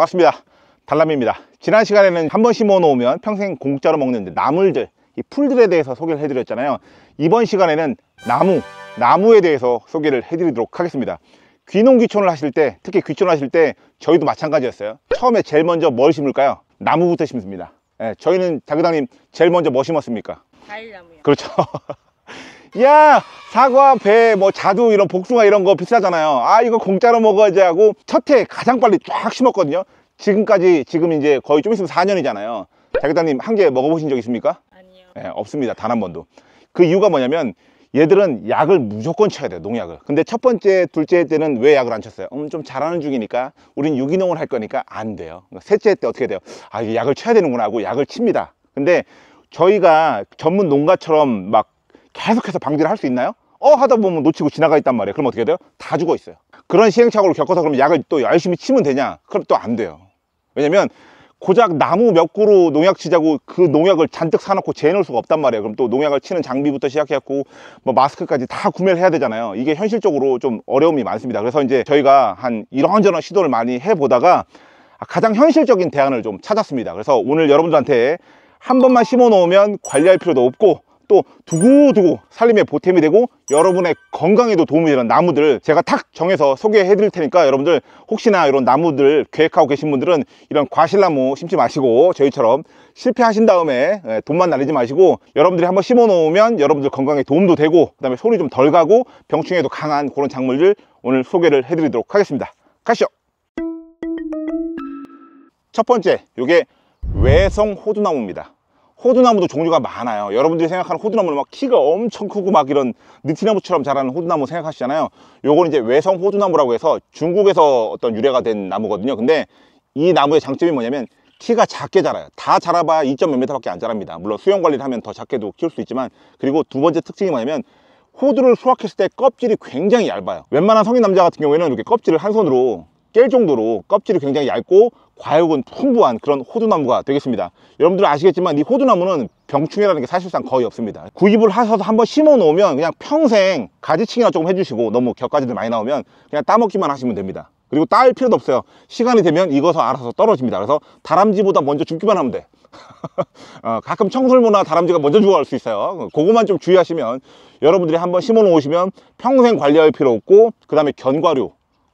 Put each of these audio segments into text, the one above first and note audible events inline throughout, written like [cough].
반갑습니다 달람입니다 지난 시간에는 한 번 심어 놓으면 평생 공짜로 먹는 데 나물들 이 풀들에 대해서 소개를 해드렸잖아요 이번 시간에는 나무 나무에 대해서 소개를 해드리도록 하겠습니다 귀농귀촌을 하실 때 특히 귀촌 하실 때 저희도 마찬가지였어요 처음에 제일 먼저 뭘 심을까요? 나무부터 심습니다 예, 저희는 자그당님 제일 먼저 뭐 심었습니까? 과일나무요 그렇죠 [laughs] 야 사과, 배, 뭐 자두 이런 복숭아 이런 거 비싸잖아요 아 이거 공짜로 먹어야지 하고 첫해 가장 빨리 쫙 심었거든요 지금까지 지금 이제 거의 좀 있으면 4년이잖아요 자기다님 한 개 먹어보신 적 있습니까? 아니요 네, 없습니다 단 한 번도 그 이유가 뭐냐면 얘들은 약을 무조건 쳐야 돼요 농약을 근데 첫 번째 둘째 때는 왜 약을 안 쳤어요 음, 좀잘하는 중이니까 우린 유기농을 할 거니까 안 돼요 그러니까 셋째 때 어떻게 돼요 아 이게 약을 쳐야 되는구나 하고 약을 칩니다 근데 저희가 전문 농가처럼 막 계속해서 방지를 할 수 있나요? 어 하다 보면 놓치고 지나가 있단 말이에요 그럼 어떻게 돼요? 다 죽어 있어요 그런 시행착오를 겪어서 그럼 약을 또 열심히 치면 되냐? 그럼 또 안 돼요 왜냐면 고작 나무 몇 그루 농약 치자고 그 농약을 잔뜩 사놓고 재놓을 수가 없단 말이에요 그럼 또 농약을 치는 장비부터 시작해갖고 뭐 마스크까지 다 구매를 해야 되잖아요 이게 현실적으로 좀 어려움이 많습니다 그래서 이제 저희가 한 이런저런 시도를 많이 해보다가 가장 현실적인 대안을 좀 찾았습니다 그래서 오늘 여러분들한테 한 번만 심어 놓으면 관리할 필요도 없고 또 두고두고 살림에 보탬이 되고 여러분의 건강에도 도움이 되는 나무들 제가 탁 정해서 소개해 드릴 테니까 여러분들 혹시나 이런 나무들 계획하고 계신 분들은 이런 과실나무 심지 마시고 저희처럼 실패하신 다음에 예, 돈만 날리지 마시고 여러분들이 한번 심어 놓으면 여러분들 건강에 도움도 되고 그 다음에 손이 좀 덜 가고 병충해도 강한 그런 작물들 오늘 소개를 해 드리도록 하겠습니다 가시죠 첫 번째 이게 외성 호두나무입니다 호두나무도 종류가 많아요 여러분들이 생각하는 호두나무는 막 키가 엄청 크고 막 이런 느티나무처럼 자라는 호두나무 생각하시잖아요 요건 이제 외성 호두나무라고 해서 중국에서 어떤 유래가 된 나무거든요 근데 이 나무의 장점이 뭐냐면 키가 작게 자라요 다 자라봐야 2.몇 미터 밖에 안 자랍니다 물론 수영 관리를 하면 더 작게도 키울 수 있지만 그리고 두 번째 특징이 뭐냐면 호두를 수확했을 때 껍질이 굉장히 얇아요 웬만한 성인 남자 같은 경우에는 이렇게 껍질을 한 손으로 깰 정도로 껍질이 굉장히 얇고 과육은 풍부한 그런 호두나무가 되겠습니다 여러분들 아시겠지만 이 호두나무는 병충해라는 게 사실상 거의 없습니다 구입을 하셔서 한번 심어 놓으면 그냥 평생 가지치기나 조금 해주시고 너무 겨가지들 많이 나오면 그냥 따먹기만 하시면 됩니다 그리고 따일 필요도 없어요 시간이 되면 익어서 알아서 떨어집니다 그래서 다람쥐보다 먼저 죽기만 하면 돼 [laughs] 어, 가끔 청설모나 다람쥐가 먼저 죽어갈 수 있어요 그거만 좀 주의하시면 여러분들이 한번 심어 놓으시면 평생 관리할 필요 없고 그 다음에 견과류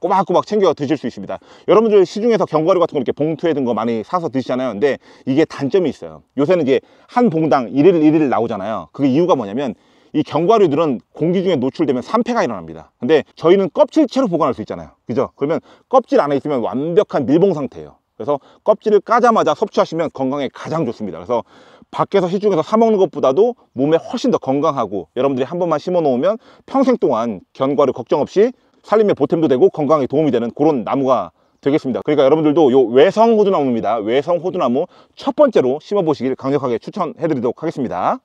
꼬박꼬박 챙겨 드실 수 있습니다 여러분들 시중에서 견과류 같은 거 이렇게 봉투에 든 거 많이 사서 드시잖아요 근데 이게 단점이 있어요 요새는 이게 한 봉당 1일 1일 나오잖아요 그게 이유가 뭐냐면 이 견과류들은 공기 중에 노출되면 산패가 일어납니다 근데 저희는 껍질채로 보관할 수 있잖아요 그죠? 그러면 껍질 안에 있으면 완벽한 밀봉 상태예요 그래서 껍질을 까자마자 섭취하시면 건강에 가장 좋습니다 그래서 밖에서 시중에서 사 먹는 것보다도 몸에 훨씬 더 건강하고 여러분들이 한 번만 심어 놓으면 평생 동안 견과류 걱정 없이 살림의 보탬도 되고 건강에 도움이 되는 그런 나무가 되겠습니다 그러니까 여러분들도 요 외성 호두나무입니다 외성 호두나무 첫 번째로 심어 보시길 강력하게 추천해 드리도록 하겠습니다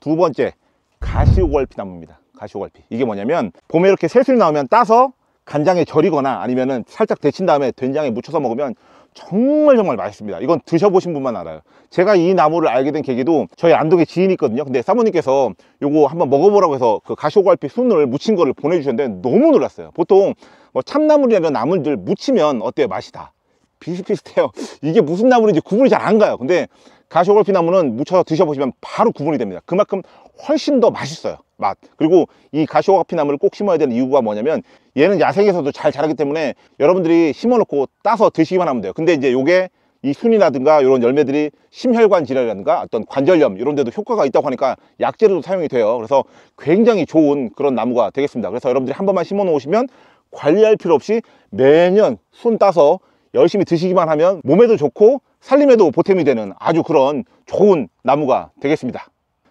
두 번째 가시오갈피 나무입니다 가시오갈피 이게 뭐냐면 봄에 이렇게 새술 나오면 따서 간장에 절이거나 아니면은 살짝 데친 다음에 된장에 묻혀서 먹으면 정말 정말 맛있습니다 이건 드셔보신 분만 알아요 제가 이 나무를 알게 된 계기도 저희 안동에 지인이 있거든요 근데 사모님께서 요거 한번 먹어보라고 해서 그 가시오갈피 순을 무친 거를 보내주셨는데 너무 놀랐어요 보통 뭐 참나물이나 이런 나물들 무치면 어때요 맛이 다 비슷비슷해요 이게 무슨 나물인지 구분이 잘 안 가요 근데 가시오골피 나무는 묻혀서 드셔보시면 바로 구분이 됩니다 그만큼 훨씬 더 맛있어요 맛 그리고 이 가시오골피 나무를 꼭 심어야 되는 이유가 뭐냐면 얘는 야생에서도 잘 자라기 때문에 여러분들이 심어놓고 따서 드시기만 하면 돼요 근데 이제 요게 이 순이라든가 이런 열매들이 심혈관 질환이라든가 어떤 관절염 이런 데도 효과가 있다고 하니까 약재로도 사용이 돼요 그래서 굉장히 좋은 그런 나무가 되겠습니다 그래서 여러분들이 한 번만 심어 놓으시면 관리할 필요 없이 매년 순 따서 열심히 드시기만 하면 몸에도 좋고 살림에도 보탬이 되는 아주 그런 좋은 나무가 되겠습니다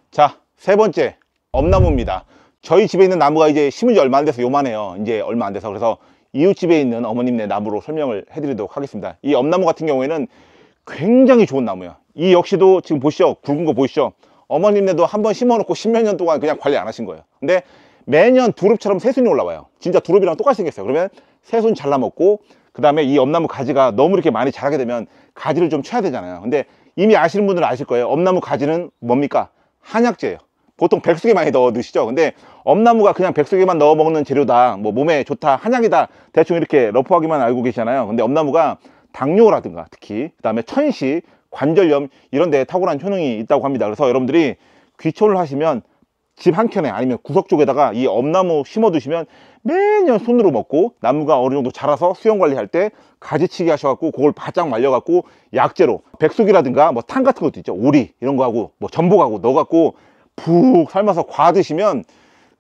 자세 번째 엄나무입니다 저희 집에 있는 나무가 이제 심은 지 얼마 안 돼서 요만해요 이제 얼마 안 돼서 그래서 이웃집에 있는 어머님네 나무로 설명을 해드리도록 하겠습니다 이 엄나무 같은 경우에는 굉장히 좋은 나무예요 이 역시도 지금 보시죠 굵은 거보시죠 어머님네도 한번 심어놓고 십몇 년 동안 그냥 관리 안 하신 거예요 근데 매년 두릅처럼 새순이 올라와요 진짜 두릅이랑 똑같이 생겼어요 그러면 새순 잘라먹고 그 다음에 이 엄나무 가지가 너무 이렇게 많이 자라게 되면 가지를 좀 쳐야 되잖아요 근데 이미 아시는 분들은 아실 거예요 엄나무 가지는 뭡니까? 한약재예요 보통 백숙에 많이 [laughs] 넣어 드시죠 근데 엄나무가 그냥 백숙에만 넣어 먹는 재료다 뭐 몸에 좋다 한약이다 대충 이렇게 러프하기만 알고 계시잖아요 근데 엄나무가 당뇨라든가 특히 그 다음에 천식 관절염 이런 데 탁월한 효능이 있다고 합니다 그래서 여러분들이 귀촌을 하시면 집 한켠에 아니면 구석 쪽에다가 이 엄나무 심어두시면 매년 손으로 먹고 나무가 어느 정도 자라서 수영관리할 때 가지치기 하셔갖고 그걸 바짝 말려갖고 약재로 백숙이라든가 뭐 탕 같은 것도 있죠 오리 이런 거 하고 뭐 전복하고 넣어갖고 푹 삶아서 과 드시면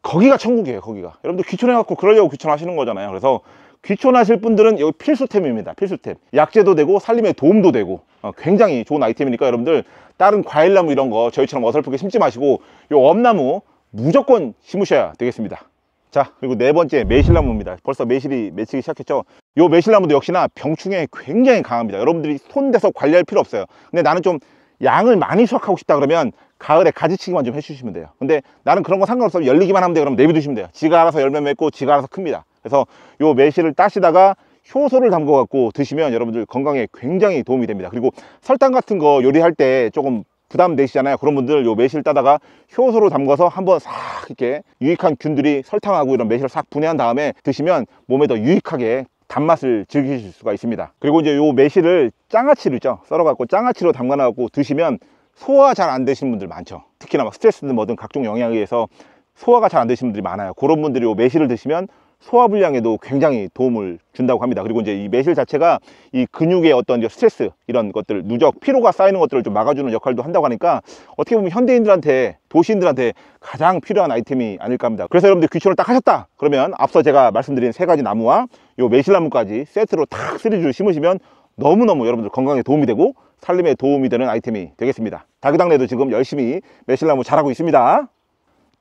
거기가 천국이에요 거기가 여러분들 귀촌해갖고 그러려고 귀촌하시는 거잖아요 그래서 귀촌하실 분들은 여기 필수템입니다 필수템 약재도 되고 살림에 도움도 되고 어, 굉장히 좋은 아이템이니까 여러분들 다른 과일나무 이런 거 저희처럼 어설프게 심지 마시고 요 엄나무 무조건 심으셔야 되겠습니다 자 그리고 네 번째 매실나무입니다 벌써 매실이 맺히기 시작했죠 요 매실나무도 역시나 병충해 굉장히 강합니다 여러분들이 손 대서 관리할 필요 없어요 근데 나는 좀 양을 많이 수확하고 싶다 그러면 가을에 가지치기만 좀 해주시면 돼요 근데 나는 그런 거 상관없어요 열리기만 하면 돼요 그럼 내비두시면 돼요 지가 알아서 열매 맺고 지가 알아서 큽니다 그래서 요 매실을 따시다가 효소를 담궈 갖고 드시면 여러분들 건강에 굉장히 도움이 됩니다 그리고 설탕 같은 거 요리할 때 조금 부담되시잖아요 그런 분들 요 매실 따다가 효소로 담가서 한번 싹 이렇게 유익한 균들이 설탕하고 이런 매실을 싹 분해한 다음에 드시면 몸에 더 유익하게 단맛을 즐기실 수가 있습니다 그리고 이제 요 매실을 장아찌로 있죠 썰어갖고 장아찌로 담가놔갖고 드시면 소화 잘 안 되시는 분들 많죠 특히나 막 스트레스든 뭐든 각종 영향에 의해서 소화가 잘 안 되시는 분들이 많아요 그런 분들이 요 매실을 드시면 소화 불량에도 굉장히 도움을 준다고 합니다. 그리고 이제 이 매실 자체가 이 근육의 어떤 이제 스트레스 이런 것들 누적 피로가 쌓이는 것들을 좀 막아주는 역할도 한다고 하니까 어떻게 보면 현대인들한테 도시인들한테 가장 필요한 아이템이 아닐까 합니다. 그래서 여러분들 귀촌을 딱 하셨다 그러면 앞서 제가 말씀드린 세 가지 나무와 요 매실나무까지 세트로 탁 3줄 심으시면 너무너무 여러분들 건강에 도움이 되고 살림에 도움이 되는 아이템이 되겠습니다 다그당내도 지금 열심히 매실나무 잘하고 있습니다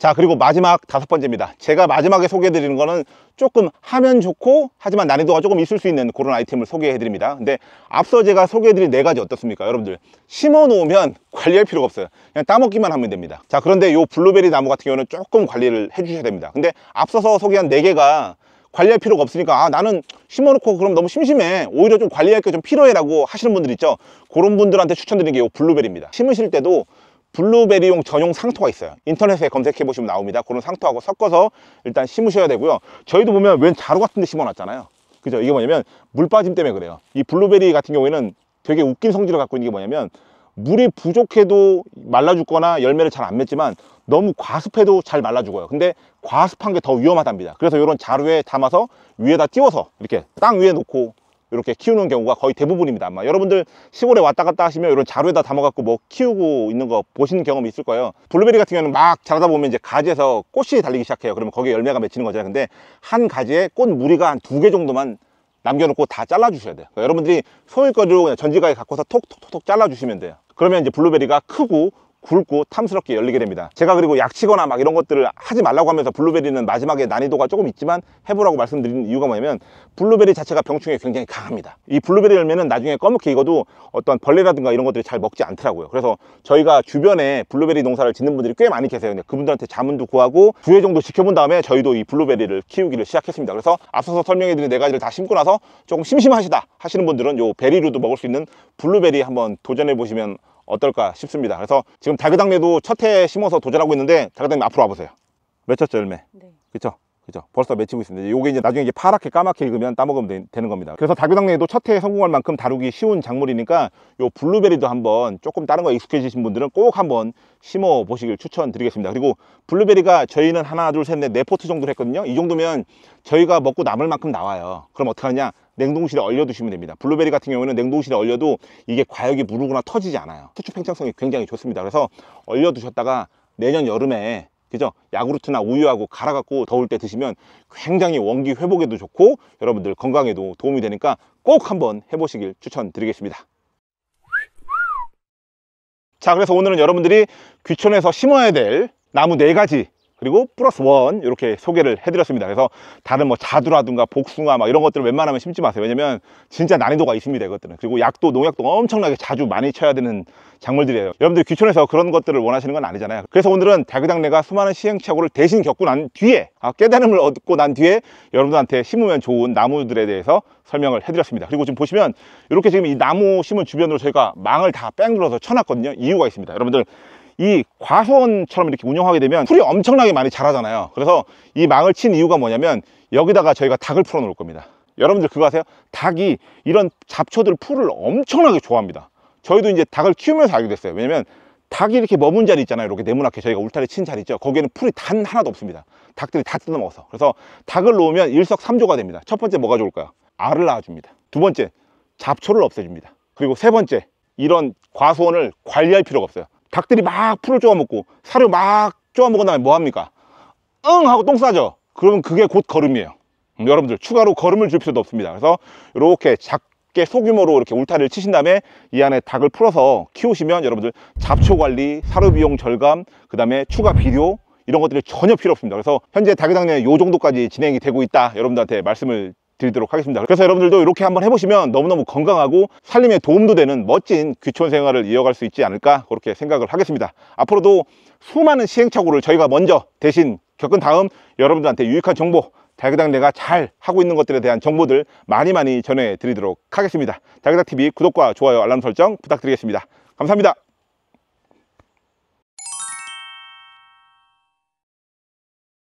자 그리고 마지막 다섯 번째입니다 제가 마지막에 소개해 드리는 거는 조금 하면 좋고 하지만 난이도가 조금 있을 수 있는 그런 아이템을 소개해 드립니다 근데 앞서 제가 소개해 드린 네 가지 어떻습니까 여러분들 심어 놓으면 관리할 필요가 없어요 그냥 따먹기만 하면 됩니다 자 그런데 이 블루베리 나무 같은 경우는 조금 관리를 해 주셔야 됩니다 근데 앞서서 소개한 네 개가 관리할 필요가 없으니까 아 나는 심어놓고 그럼 너무 심심해 오히려 좀 관리할 게 좀 필요해 라고 하시는 분들 있죠 그런 분들한테 추천드리는 게 이 블루베리입니다 심으실 때도 블루베리용 전용 상토가 있어요 인터넷에 검색해 보시면 나옵니다 그런 상토하고 섞어서 일단 심으셔야 되고요 저희도 보면 웬 자루 같은 데 심어놨잖아요 그죠 이게 뭐냐면 물 빠짐 때문에 그래요 이 블루베리 같은 경우에는 되게 웃긴 성질을 갖고 있는 게 뭐냐면 물이 부족해도 말라 죽거나 열매를 잘 안 맺지만 너무 과습해도 잘 말라 죽어요 근데 과습한 게 더 위험하답니다 그래서 이런 자루에 담아서 위에다 띄워서 이렇게 땅 위에 놓고 이렇게 키우는 경우가 거의 대부분입니다 아마 여러분들 시골에 왔다 갔다 하시면 이런 자루에다 담아갖고 뭐 키우고 있는 거 보시는 경험이 있을 거예요 블루베리 같은 경우는 막 자라다 보면 이제 가지에서 꽃이 달리기 시작해요 그러면 거기에 열매가 맺히는 거잖아요 근데 한 가지에 꽃 무리가 한 두 개 정도만 남겨놓고 다 잘라주셔야 돼요 그러니까 여러분들이 소일거리로 전지가에 갖고서 톡톡톡톡 잘라주시면 돼요 그러면 이제 블루베리가 크고 굵고 탐스럽게 열리게 됩니다 제가 그리고 약치거나 막 이런 것들을 하지 말라고 하면서 블루베리는 마지막에 난이도가 조금 있지만 해보라고 말씀드리는 이유가 뭐냐면 블루베리 자체가 병충해 굉장히 강합니다 이 블루베리 열매는 나중에 검게 익어도 어떤 벌레라든가 이런 것들이 잘 먹지 않더라고요 그래서 저희가 주변에 블루베리 농사를 짓는 분들이 꽤 많이 계세요 그분들한테 자문도 구하고 두해 정도 지켜본 다음에 저희도 이 블루베리를 키우기를 시작했습니다 그래서 앞서서 설명해드린 네 가지를 다 심고 나서 조금 심심하시다 하시는 분들은 요 베리로도 먹을 수 있는 블루베리 한번 도전해 보시면 어떨까 싶습니다 그래서 지금 달그당매도첫해 심어서 도전하고 있는데 달그당매 앞으로 와보세요 맺혔죠 열매? 네 그쵸? 그죠? 벌써 맺히고 있습니다. 이게 이제 나중에 이제 파랗게 까맣게 익으면 따먹으면 되, 는 겁니다. 그래서 다교당내에도 첫 해에 성공할 만큼 다루기 쉬운 작물이니까 요 블루베리도 한번 조금 다른 거 익숙해지신 분들은 꼭 한번 심어 보시길 추천드리겠습니다. 그리고 블루베리가 저희는 하나, 둘, 셋, 넷, 네 포트 정도로 했거든요. 이 정도면 저희가 먹고 남을 만큼 나와요. 그럼 어떡 하냐? 냉동실에 얼려두시면 됩니다 블루베리 같은 경우에는 냉동실에 얼려도 이게 과육이 무르거나 터지지 않아요 수축 팽창성이 굉장히 좋습니다 그래서 얼려두셨다가 내년 여름에 그죠? 야구르트나 우유하고 갈아갖고 더울 때 드시면 굉장히 원기 회복에도 좋고 여러분들 건강에도 도움이 되니까 꼭 한번 해보시길 추천드리겠습니다. 자 그래서 오늘은 여러분들이 귀촌에서 심어야 될 나무 네가지 그리고 플러스 원 이렇게 소개를 해드렸습니다 그래서 다른 뭐 자두라든가 복숭아 막 이런 것들을 웬만하면 심지 마세요 왜냐면 진짜 난이도가 있습니다 이것들은 그리고 약도 농약도 엄청나게 자주 많이 쳐야 되는 작물들이에요 여러분들 귀촌에서 그런 것들을 원하시는 건 아니잖아요 그래서 오늘은 대그당내가 수많은 시행착오를 대신 겪고 난 뒤에 아, 깨달음을 얻고 난 뒤에 여러분들한테 심으면 좋은 나무들에 대해서 설명을 해드렸습니다 그리고 지금 보시면 이렇게 지금 이 나무 심은 주변으로 저희가 망을 다 뺑글어서 쳐놨거든요 이유가 있습니다 여러분들 이 과수원처럼 이렇게 운영하게 되면 풀이 엄청나게 많이 자라잖아요 그래서 이 망을 친 이유가 뭐냐면 여기다가 저희가 닭을 풀어 놓을 겁니다 여러분들 그거 아세요? 닭이 이런 잡초들 풀을 엄청나게 좋아합니다 저희도 이제 닭을 키우면서 알게 됐어요 왜냐면 닭이 이렇게 머문 자리 있잖아요 이렇게 네모나게 저희가 울타리 친 자리 있죠 거기에는 풀이 단 하나도 없습니다 닭들이 다 뜯어먹어서 그래서 닭을 놓으면 일석삼조가 됩니다 첫 번째 뭐가 좋을까요? 알을 낳아줍니다 두 번째 잡초를 없애줍니다 그리고 세 번째 이런 과수원을 관리할 필요가 없어요 닭들이 막 풀을 쪼아먹고 살을 막 쪼아먹은 다음에 뭐합니까? 응 하고 똥 싸죠 그러면 그게 곧 걸음이에요 음, 여러분들 추가로 걸음을 줄 필요도 없습니다 그래서 이렇게 작게 소규모로 이렇게 울타리를 치신 다음에 이 안에 닭을 풀어서 키우시면 여러분들 잡초 관리, 사료 비용 절감 그 다음에 추가 비료 이런 것들이 전혀 필요 없습니다 그래서 현재 닭이당뇨에요 정도까지 진행이 되고 있다 여러분들한테 말씀을 드리도록 하겠습니다 그래서 여러분들도 이렇게 한번 해보시면 너무너무 건강하고 살림에 도움도 되는 멋진 귀촌 생활을 이어갈 수 있지 않을까 그렇게 생각을 하겠습니다 앞으로도 수많은 시행착오를 저희가 먼저 대신 겪은 다음 여러분들한테 유익한 정보 달그닥 내가 잘 하고 있는 것들에 대한 정보들 많이 많이 전해드리도록 하겠습니다 달그닥TV 구독과 좋아요 알람 설정 부탁드리겠습니다 감사합니다